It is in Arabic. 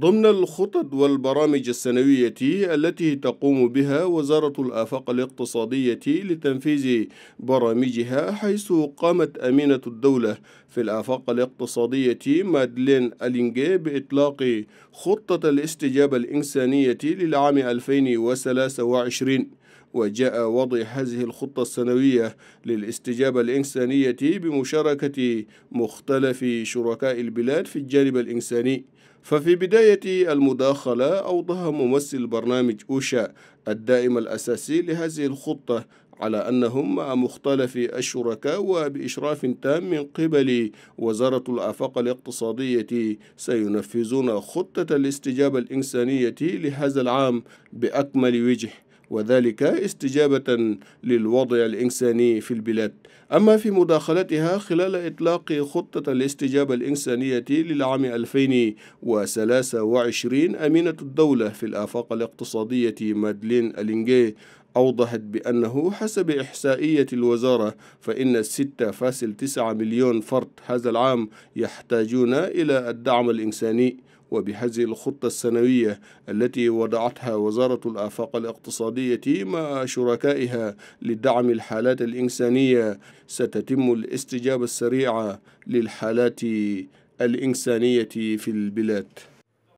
ضمن الخطط والبرامج السنوية التي تقوم بها وزارة الآفاق الاقتصادية لتنفيذ برامجها حيث قامت أمينة الدولة في الآفاق الاقتصادية مادلين ألينجي بإطلاق خطة الاستجابة الإنسانية للعام 2023 وجاء وضع هذه الخطة السنوية للاستجابة الإنسانية بمشاركة مختلف شركاء البلاد في الجانب الإنساني ففي بداية المداخلة أوضح ممثل برنامج أوشا الدائم الأساسي لهذه الخطة على أنهم مع مختلف الشركاء وبإشراف تام من قبل وزارة الآفاق الاقتصادية سينفذون خطة الاستجابة الإنسانية لهذا العام بأكمل وجه وذلك استجابة للوضع الإنساني في البلاد أما في مداخلتها خلال إطلاق خطة الاستجابة الإنسانية للعام 2023 أمينة الدولة في الآفاق الاقتصادية مادلين ألينجي أوضحت بأنه حسب إحصائية الوزارة فإن 6.9 مليون فرد هذا العام يحتاجون إلى الدعم الإنساني وبهذه الخطة السنوية التي وضعتها وزارة الآفاق الاقتصادية مع شركائها لدعم الحالات الإنسانية ستتم الاستجابة السريعة للحالات الإنسانية في البلاد